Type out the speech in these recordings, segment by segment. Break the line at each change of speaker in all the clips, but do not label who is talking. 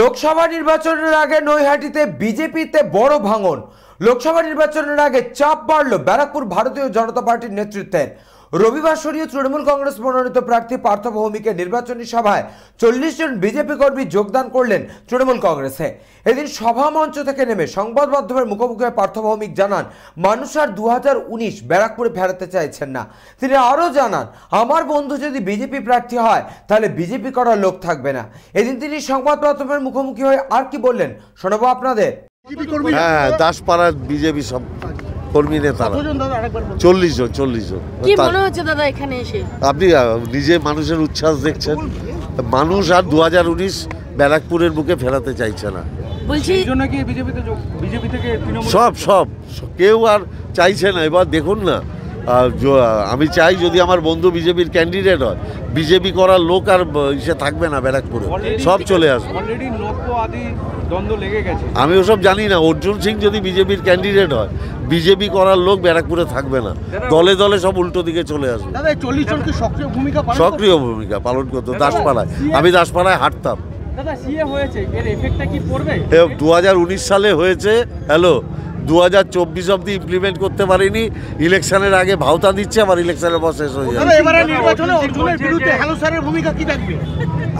লোকসভা নির্বাচনের আগে নৈহাটিতে বিজেপিতে বড় ভাঙন লোকসভা নির্বাচনের আগে চাপ বাড়ল ব্যারাকপুর ভারতীয় জনতা পার্টির নেতৃত্বের রবিবার সরীয় তৃণমূল কংগ্রেস মনোনীত প্রার্থী পার্থ ভৌমিকের নির্বাচনী সভায় চল্লিশ জন বিজেপি কর্মী যোগদান করলেন তৃণমূল কংগ্রেসে এদিন সভা মঞ্চ থেকে নেমে সংবাদ মাধ্যমের মুখোমুখি পার্থ ভৌমিক জানান মানুষ আর দু ব্যারাকপুরে ফেরাতে চাইছেন না তিনি আরও জানান আমার বন্ধু যদি বিজেপি প্রার্থী হয় তাহলে বিজেপি করার লোক থাকবে না এদিন তিনি সংবাদ মাধ্যমের
মুখোমুখি হয়ে আর কি বললেন শোনাবো আপনাদের হ্যাঁ দাসপাড়ার বিজেপি সব কর্মী নেতা চল্লিশ জন চল্লিশ জন আপনি নিজে মানুষের উচ্ছ্বাস দেখছেন মানুষ আর দু হাজার উনিশ ব্যারাকপুরের বুকে ফেরাতে চাইছে না সব সব কেউ আর চাইছে না এবার দেখুন না আমি চাই যদি আমার বন্ধু বিজেপির ক্যান্ডিডেট হয় বিজেপি করার লোক আর ইসে থাকবে না ব্যারাকপুরে সব চলে আসবে আমি ওসব জানি না অর্জুন সিং যদি বিজেপির ক্যান্ডিডেট হয় বিজেপি করার লোক ব্যারাকপুরে থাকবে না দলে দলে সব উল্টো দিকে চলে আসবে সক্রিয় ভূমিকা পালন করতো দাসপাড়ায় আমি দাসপাড়ায় হাঁটতাম দু হাজার উনিশ সালে হয়েছে হ্যালো দু হাজার চব্বিশ অব্দি ইমপ্লিমেন্ট করতে পারিনি ইলেকশনের আগে ভাওতা দিচ্ছে আমার ইলেকশনের পর শেষ হয়ে যাবে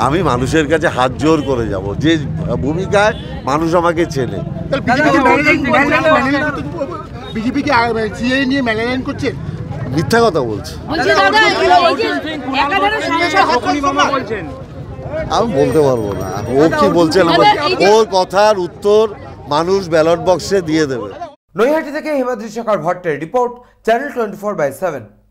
আমি মানুষের কাছে হাত জোর করে যাব যে ভূমিকায় মানুষ আমাকে চেনে বিজেপি কি মানে সিএ নিয়ে মেলালাইন করছে মিথ্যা কথা বলছে আমি বলতে পারবো না ও কি বলছেন আমার ওর কথার উত্তর মানুষ ব্যালট বক্সে দিয়ে দেবে
নৈহাটি থেকে হিমাদ্রি শেখর ভট্টের report channel twenty four by seven